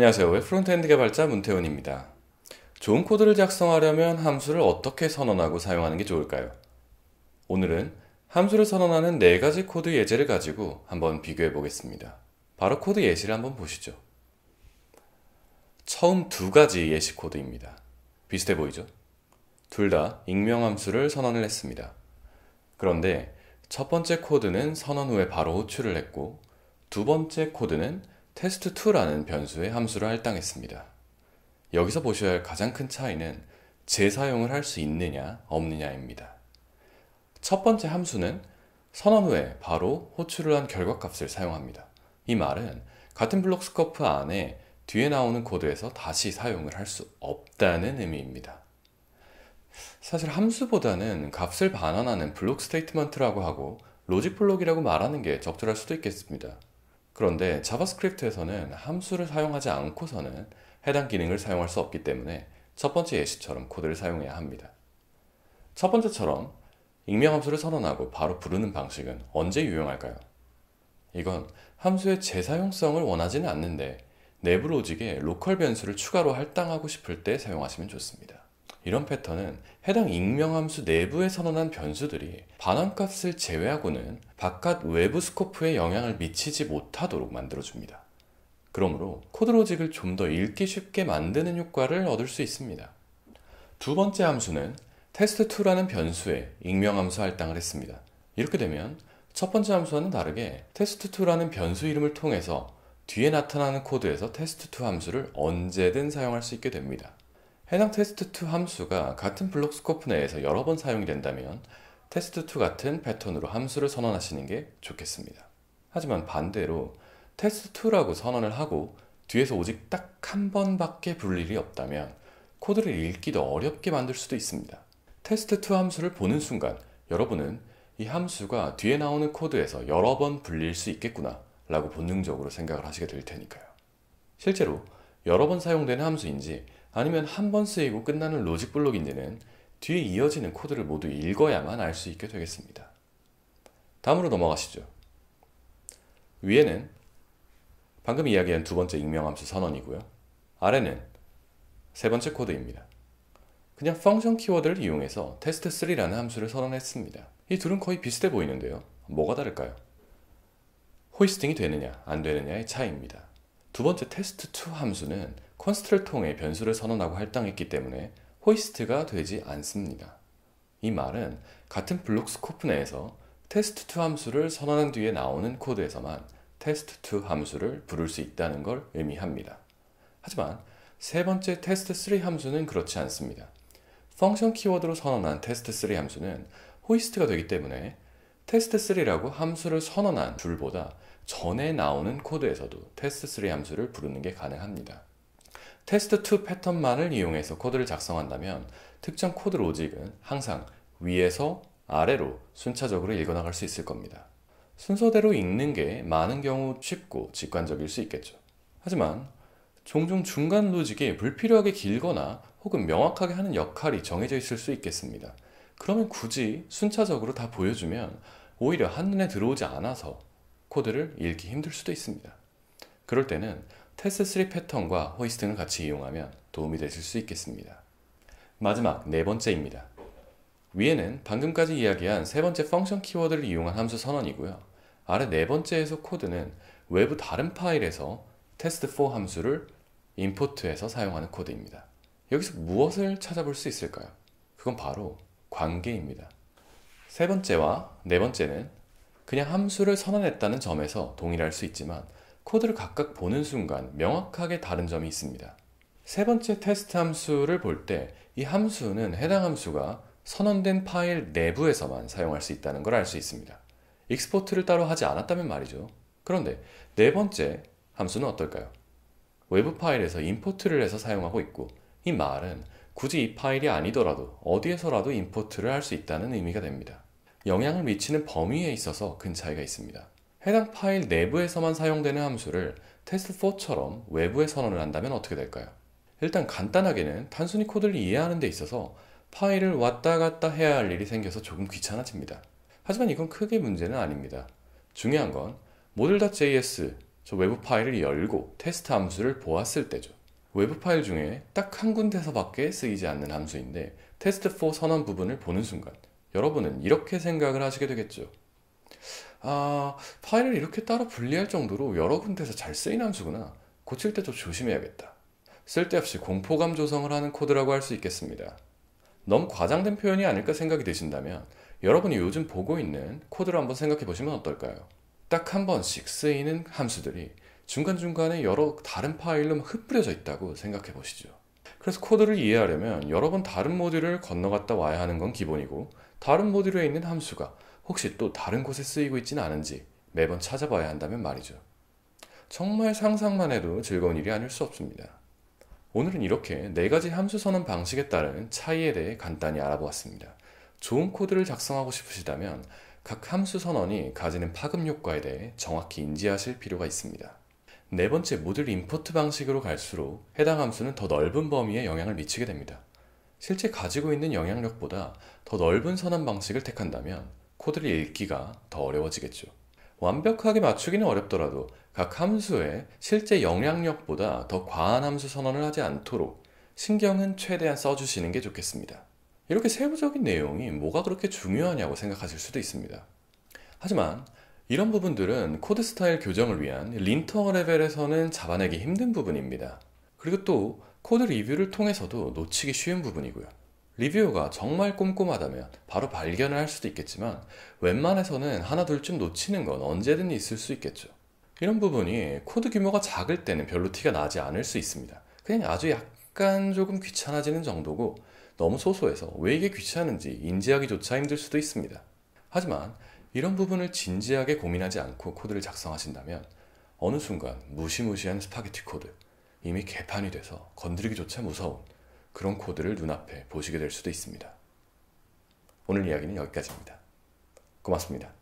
안녕하세요. 웹 프론트엔드 개발자 문태훈입니다. 좋은 코드를 작성하려면 함수를 어떻게 선언하고 사용하는 게 좋을까요? 오늘은 함수를 선언하는 네 가지 코드 예제를 가지고 한번 비교해 보겠습니다. 바로 코드 예시를 한번 보시죠. 처음 두 가지 예시 코드입니다. 비슷해 보이죠? 둘 다 익명 함수를 선언을 했습니다. 그런데 첫 번째 코드는 선언 후에 바로 호출을 했고 두 번째 코드는 test2라는 변수의 함수를 할당했습니다. 여기서 보셔야 할 가장 큰 차이는 재사용을 할 수 있느냐 없느냐입니다. 첫 번째 함수는 선언 후에 바로 호출을 한 결과값을 사용합니다. 이 말은 같은 블록 스커프 안에 뒤에 나오는 코드에서 다시 사용을 할 수 없다는 의미입니다. 사실 함수보다는 값을 반환하는 블록 스테이트먼트라고 하고 로직 블록이라고 말하는 게 적절할 수도 있겠습니다. 그런데 자바스크립트에서는 함수를 사용하지 않고서는 해당 기능을 사용할 수 없기 때문에 첫 번째 예시처럼 코드를 사용해야 합니다. 첫 번째처럼 익명 함수를 선언하고 바로 부르는 방식은 언제 유용할까요? 이건 함수의 재사용성을 원하지는 않는데 내부 로직에 로컬 변수를 추가로 할당하고 싶을 때 사용하시면 좋습니다. 이런 패턴은 해당 익명함수 내부에 선언한 변수들이 반환값을 제외하고는 바깥 외부 스코프에 영향을 미치지 못하도록 만들어줍니다. 그러므로 코드 로직을 좀 더 읽기 쉽게 만드는 효과를 얻을 수 있습니다. 두 번째 함수는 테스트2라는 변수에 익명함수 할당을 했습니다. 이렇게 되면 첫 번째 함수와는 다르게 테스트2라는 변수 이름을 통해서 뒤에 나타나는 코드에서 테스트2 함수를 언제든 사용할 수 있게 됩니다. 해당 테스트2 함수가 같은 블록 스코프 내에서 여러 번사용 된다면 테스트2 같은 패턴으로 함수를 선언하시는 게 좋겠습니다. 하지만 반대로 테스트2라고 선언을 하고 뒤에서 오직 딱 한 번밖에 불 일이 없다면 코드를 읽기도 어렵게 만들 수도 있습니다. 테스트2 함수를 보는 순간 여러분은 이 함수가 뒤에 나오는 코드에서 여러 번 불릴 수 있겠구나 라고 본능적으로 생각을 하시게 될 테니까요. 실제로 여러 번 사용되는 함수인지 아니면 한 번 쓰이고 끝나는 로직 블록인지는 뒤에 이어지는 코드를 모두 읽어야만 알 수 있게 되겠습니다. 다음으로 넘어가시죠. 위에는 방금 이야기한 두 번째 익명함수 선언이고요. 아래는 세 번째 코드입니다. 그냥 function 키워드를 이용해서 test3라는 함수를 선언했습니다. 이 둘은 거의 비슷해 보이는데요. 뭐가 다를까요? 호이스팅이 되느냐 안 되느냐의 차이입니다. 두 번째 테스트2 함수는 콘스트를 통해 변수를 선언하고 할당했기 때문에 호이스트가 되지 않습니다. 이 말은 같은 블록 스코프 내에서 t e s 2 함수를 선언한 뒤에 나오는 코드에서만 t e s 2 함수를 부를 수 있다는 걸 의미합니다. 하지만 세 번째 t e s 3 함수는 그렇지 않습니다. 펑션 키워드로 선언한 t e s 3 함수는 호이스트가 되기 때문에 테스트3라고 함수를 선언한 줄보다 전에 나오는 코드에서도 테스트3 함수를 부르는 게 가능합니다. 테스트2 패턴만을 이용해서 코드를 작성한다면 특정 코드 로직은 항상 위에서 아래로 순차적으로 읽어나갈 수 있을 겁니다. 순서대로 읽는 게 많은 경우 쉽고 직관적일 수 있겠죠. 하지만 종종 중간 로직이 불필요하게 길거나 혹은 명확하게 하는 역할이 정해져 있을 수 있겠습니다. 그러면 굳이 순차적으로 다 보여주면 오히려 한눈에 들어오지 않아서 코드를 읽기 힘들 수도 있습니다. 그럴 때는 테스트3 패턴과 호이스트을 같이 이용하면 도움이 되실 수 있겠습니다. 마지막 네 번째입니다. 위에는 방금까지 이야기한 세 번째 펑션 키워드를 이용한 함수 선언이고요. 아래 네 번째에서 코드는 외부 다른 파일에서 테스트 4 함수를 임포트해서 사용하는 코드입니다. 여기서 무엇을 찾아볼 수 있을까요? 그건 바로 관계입니다. 세 번째와 네 번째는 그냥 함수를 선언했다는 점에서 동일할 수 있지만 코드를 각각 보는 순간 명확하게 다른 점이 있습니다. 세 번째 테스트 함수를 볼 때 이 함수는 해당 함수가 선언된 파일 내부에서만 사용할 수 있다는 걸 알 수 있습니다. 익스포트를 따로 하지 않았다면 말이죠. 그런데 네 번째 함수는 어떨까요? 외부 파일에서 임포트를 해서 사용하고 있고 이 말은 굳이 이 파일이 아니더라도 어디에서라도 임포트를 할 수 있다는 의미가 됩니다. 영향을 미치는 범위에 있어서 큰 차이가 있습니다. 해당 파일 내부에서만 사용되는 함수를 테스트4처럼 외부에 선언을 한다면 어떻게 될까요? 일단 간단하게는 단순히 코드를 이해하는 데 있어서 파일을 왔다 갔다 해야 할 일이 생겨서 조금 귀찮아집니다. 하지만 이건 크게 문제는 아닙니다. 중요한 건 model.js 저 외부 파일을 열고 테스트 함수를 보았을 때죠. 외부 파일 중에 딱 한 군데서밖에 쓰이지 않는 함수인데 테스트4 선언 부분을 보는 순간 여러분은 이렇게 생각을 하시게 되겠죠. 아, 파일을 이렇게 따로 분리할 정도로 여러 군데서 잘 쓰인 함수구나. 고칠 때 좀 조심해야겠다. 쓸데없이 공포감 조성을 하는 코드라고 할 수 있겠습니다. 너무 과장된 표현이 아닐까 생각이 드신다면 여러분이 요즘 보고 있는 코드를 한번 생각해 보시면 어떨까요? 딱 한 번씩 쓰이는 함수들이 중간중간에 여러 다른 파일로 흩뿌려져 있다고 생각해 보시죠. 그래서 코드를 이해하려면 여러 번 다른 모듈을 건너갔다 와야 하는 건 기본이고 다른 모듈에 있는 함수가 혹시 또 다른 곳에 쓰이고 있지는 않은지 매번 찾아봐야 한다면 말이죠. 정말 상상만 해도 즐거운 일이 아닐 수 없습니다. 오늘은 이렇게 네 가지 함수 선언 방식에 따른 차이에 대해 간단히 알아보았습니다. 좋은 코드를 작성하고 싶으시다면 각 함수 선언이 가지는 파급 효과에 대해 정확히 인지하실 필요가 있습니다. 네 번째 모듈 임포트 방식으로 갈수록 해당 함수는 더 넓은 범위에 영향을 미치게 됩니다. 실제 가지고 있는 영향력보다 더 넓은 선언 방식을 택한다면 코드를 읽기가 더 어려워지겠죠. 완벽하게 맞추기는 어렵더라도 각 함수에 실제 영향력보다 더 과한 함수 선언을 하지 않도록 신경은 최대한 써주시는 게 좋겠습니다. 이렇게 세부적인 내용이 뭐가 그렇게 중요하냐고 생각하실 수도 있습니다. 하지만 이런 부분들은 코드 스타일 교정을 위한 린터 레벨에서는 잡아내기 힘든 부분입니다. 그리고 또 코드 리뷰를 통해서도 놓치기 쉬운 부분이고요. 리뷰어가 정말 꼼꼼하다면 바로 발견을 할 수도 있겠지만 웬만해서는 하나 둘쯤 놓치는 건 언제든 있을 수 있겠죠. 이런 부분이 코드 규모가 작을 때는 별로 티가 나지 않을 수 있습니다. 그냥 아주 약간 조금 귀찮아지는 정도고 너무 소소해서 왜 이게 귀찮은지 인지하기조차 힘들 수도 있습니다. 하지만 이런 부분을 진지하게 고민하지 않고 코드를 작성하신다면 어느 순간 무시무시한 스파게티 코드, 이미 개판이 돼서 건드리기조차 무서운 그런 코드를 눈앞에 보시게 될 수도 있습니다. 오늘 이야기는 여기까지입니다. 고맙습니다.